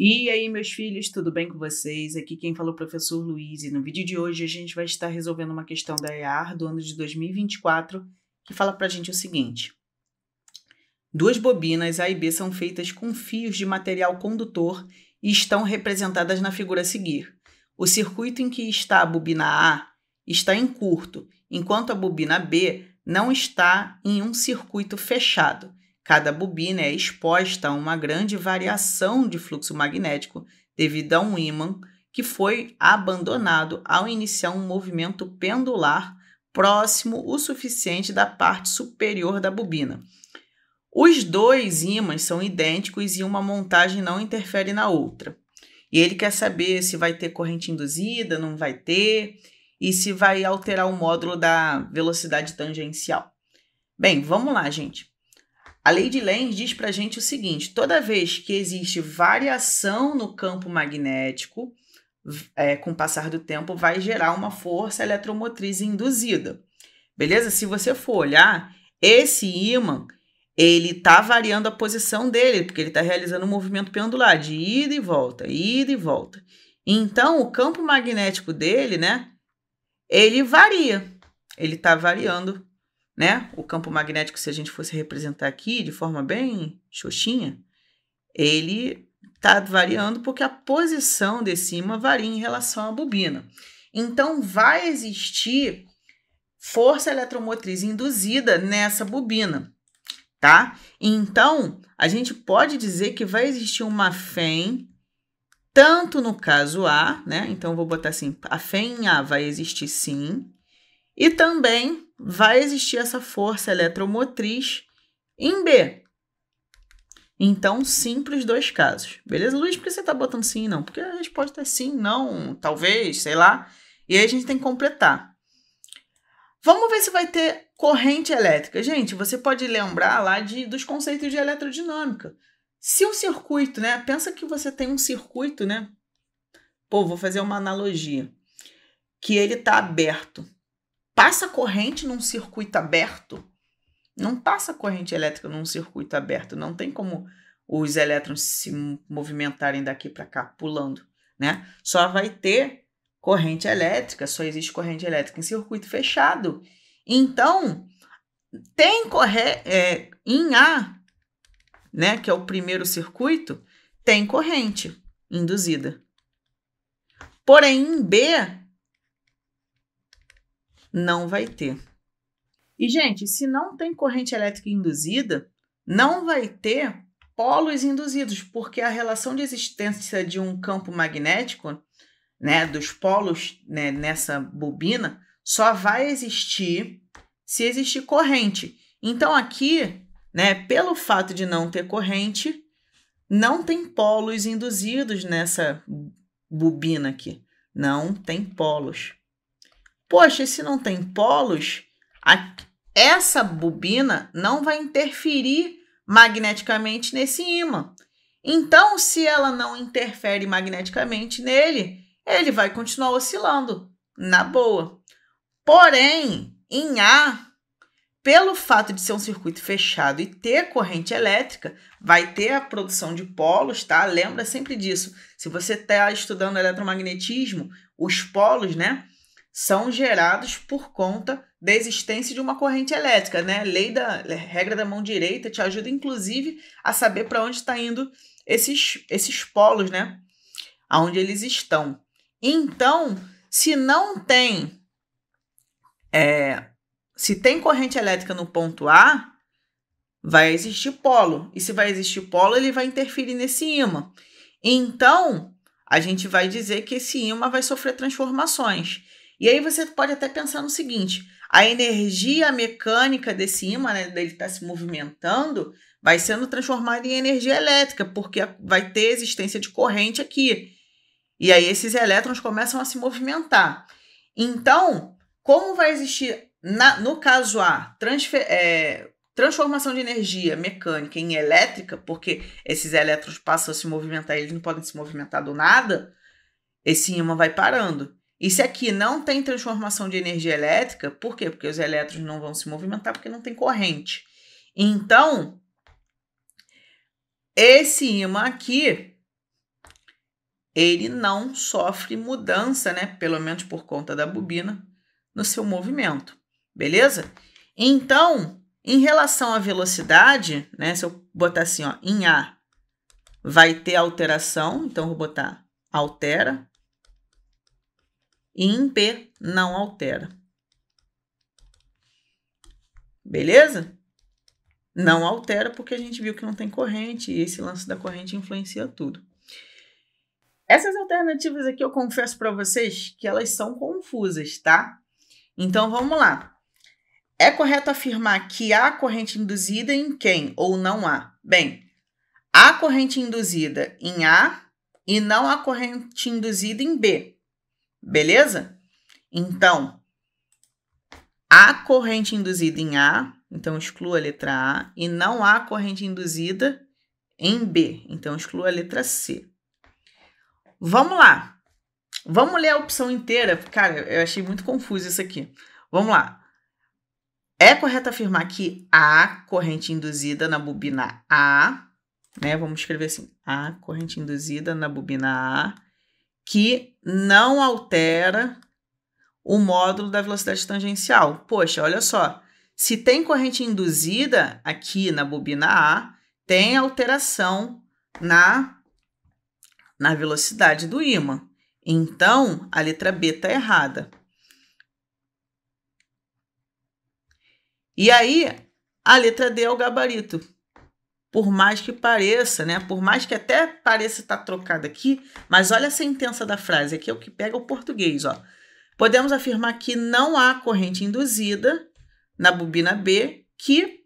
E aí, meus filhos, tudo bem com vocês? Aqui quem falou é o professor Luiz e no vídeo de hoje a gente vai estar resolvendo uma questão da EAR do ano de 2024 que fala pra gente o seguinte. Duas bobinas A e B são feitas com fios de material condutor e estão representadas na figura a seguir. O circuito em que está a bobina A está em curto, enquanto a bobina B não está em um circuito fechado. Cada bobina é exposta a uma grande variação de fluxo magnético devido a um ímã que foi abandonado ao iniciar um movimento pendular próximo o suficiente da parte superior da bobina. Os dois ímãs são idênticos e uma montagem não interfere na outra. E ele quer saber se vai ter corrente induzida, não vai ter, e se vai alterar o módulo da velocidade tangencial. Bem, vamos lá, gente. A lei de Lenz diz para a gente o seguinte: toda vez que existe variação no campo magnético, é, com o passar do tempo, vai gerar uma força eletromotriz induzida. Beleza? Se você for olhar, esse ímã ele está variando a posição dele, porque ele está realizando um movimento pendular de ida e volta, ida e volta. Então, o campo magnético dele, né? Ele varia. Ele está variando né? O campo magnético, se a gente fosse representar aqui de forma bem xoxinha, ele está variando porque a posição de cima varia em relação à bobina. Então, vai existir força eletromotriz induzida nessa bobina, tá? Então, a gente pode dizer que vai existir uma FEM, tanto no caso A, né? Então, vou botar assim, a FEM em A vai existir sim, e também vai existir essa força eletromotriz em B. Então, simples dois casos. Beleza, Luiz? Por que você está botando sim e não? Porque a resposta é sim, não, talvez, sei lá. E aí a gente tem que completar. Vamos ver se vai ter corrente elétrica. Gente, você pode lembrar lá de, dos conceitos de eletrodinâmica. Se um circuito, né? Pensa que você tem um circuito, né? Pô, vou fazer uma analogia. Que ele está aberto. Passa corrente num circuito aberto. Não passa corrente elétrica num circuito aberto. Não tem como os elétrons se movimentarem daqui para cá pulando, né? Só vai ter corrente elétrica, só existe corrente elétrica em circuito fechado. Então, tem correr é, em A, né, que é o primeiro circuito, tem corrente induzida. Porém, em B não vai ter. E, gente, se não tem corrente elétrica induzida, não vai ter polos induzidos, porque a relação de existência de um campo magnético, né, dos polos né, nessa bobina, só vai existir se existir corrente. Então, aqui, né, pelo fato de não ter corrente, não tem polos induzidos nessa bobina aqui. Não tem polos. Poxa, se não tem polos, a, essa bobina não vai interferir magneticamente nesse ímã. Então, se ela não interfere magneticamente nele, ele vai continuar oscilando, na boa. Porém, em A, pelo fato de ser um circuito fechado e ter corrente elétrica, vai ter a produção de polos, tá? Lembra sempre disso. Se você está estudando eletromagnetismo, os polos, né? são gerados por conta da existência de uma corrente elétrica, né? A lei da regra da mão direita te ajuda, inclusive, a saber para onde está indo esses, esses polos, né? Aonde eles estão. Então, se não tem, é, se tem corrente elétrica no ponto A, vai existir polo. E se vai existir polo, ele vai interferir nesse ímã. Então, a gente vai dizer que esse ímã vai sofrer transformações. E aí você pode até pensar no seguinte: a energia mecânica desse ímã, né, dele estar tá se movimentando, vai sendo transformada em energia elétrica, porque vai ter existência de corrente aqui. E aí esses elétrons começam a se movimentar. Então, como vai existir, na, no caso A, transfer, é, transformação de energia mecânica em elétrica, porque esses elétrons passam a se movimentar, eles não podem se movimentar do nada, esse ímã vai parando. E se aqui não tem transformação de energia elétrica, por quê? Porque os elétrons não vão se movimentar porque não tem corrente. Então, esse ímã aqui, ele não sofre mudança, né? Pelo menos por conta da bobina, no seu movimento, beleza? Então, em relação à velocidade, né? Se eu botar assim, ó, em A, vai ter alteração, então vou botar altera e em P não altera. Beleza? Não altera porque a gente viu que não tem corrente e esse lance da corrente influencia tudo. Essas alternativas aqui eu confesso para vocês que elas são confusas, tá? Então vamos lá. É correto afirmar que há corrente induzida em quem ou não há? Bem, há corrente induzida em A e não há corrente induzida em B. Beleza? Então, há corrente induzida em A, então exclua a letra A, e não há corrente induzida em B, então exclua a letra C. Vamos lá. Vamos ler a opção inteira. Cara, eu achei muito confuso isso aqui. Vamos lá. É correto afirmar que há corrente induzida na bobina A, né? Vamos escrever assim: há corrente induzida na bobina A que não altera o módulo da velocidade tangencial. Poxa, olha só. Se tem corrente induzida aqui na bobina A, tem alteração na, na velocidade do ímã. Então, a letra B está errada. E aí, a letra D é o gabarito por mais que pareça, né? Por mais que até pareça estar trocado aqui, mas olha a sentença da frase, aqui é o que pega o português, ó. Podemos afirmar que não há corrente induzida na bobina B que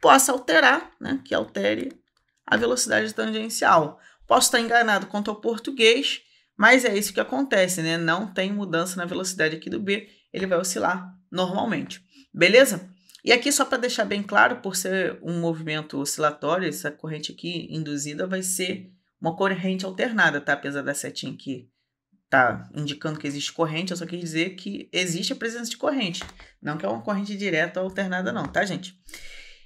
possa alterar, né? Que altere a velocidade tangencial. Posso estar enganado quanto ao português, mas é isso que acontece, né? Não tem mudança na velocidade aqui do B, ele vai oscilar normalmente. Beleza? E aqui, só para deixar bem claro, por ser um movimento oscilatório, essa corrente aqui induzida vai ser uma corrente alternada, tá? Apesar da setinha aqui tá indicando que existe corrente, eu só quis dizer que existe a presença de corrente. Não que é uma corrente direta ou alternada, não, tá, gente?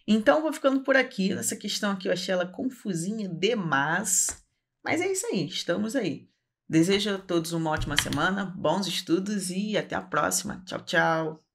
Então, vou ficando por aqui. Essa questão aqui eu achei ela confusinha demais. Mas é isso aí, estamos aí. Desejo a todos uma ótima semana, bons estudos e até a próxima. Tchau, tchau!